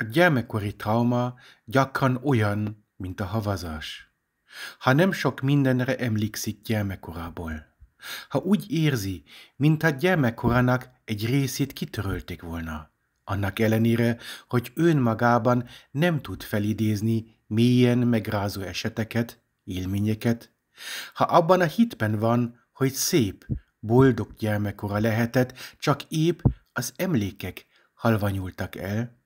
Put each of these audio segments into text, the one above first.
A gyermekkori trauma gyakran olyan, mint a havazás. Ha nem sok mindenre emlékszik gyermekkorából. Ha úgy érzi, mintha gyermekkorának egy részét kitörölték volna. Annak ellenére, hogy önmagában nem tud felidézni mélyen megrázó eseteket, élményeket. Ha abban a hitben van, hogy szép, boldog gyermekkora lehetett, csak épp az emlékek halvanyultak el,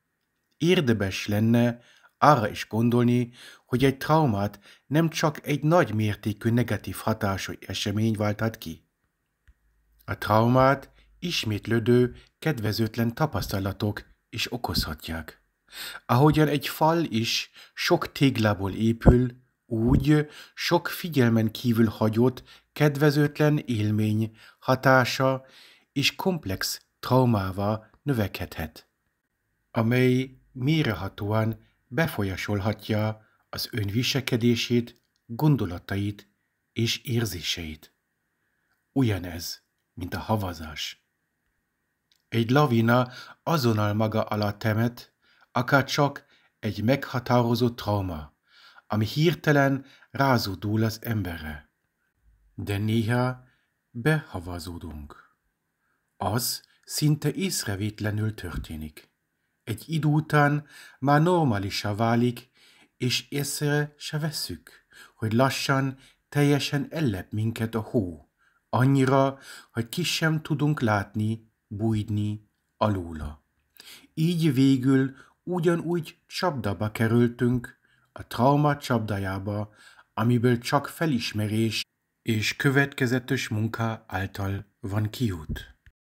érdemes lenne arra is gondolni, hogy egy traumát nem csak egy nagy mértékű negatív hatású esemény válthat ki. A traumát ismétlődő, kedvezőtlen tapasztalatok is okozhatják. Ahogyan egy fal is sok téglából épül, úgy sok figyelmen kívül hagyott, kedvezőtlen élmény hatása és komplex traumává növekedhet, amely mérehatóan befolyásolhatja az önviselkedését, gondolatait és érzéseit. Ugyanez, mint a havazás. Egy lavina azonnal maga alatt temet, akár csak egy meghatározó trauma, ami hirtelen rázódul az emberre. De néha behavazódunk. Az szinte észrevétlenül történik egy idő után már normálisá válik, és észre se veszük, hogy lassan teljesen ellep minket a hó, annyira, hogy ki sem tudunk látni, bújni alóla. Így végül ugyanúgy csapdába kerültünk, a trauma csapdájába, amiből csak felismerés és következetes munka által van kiút.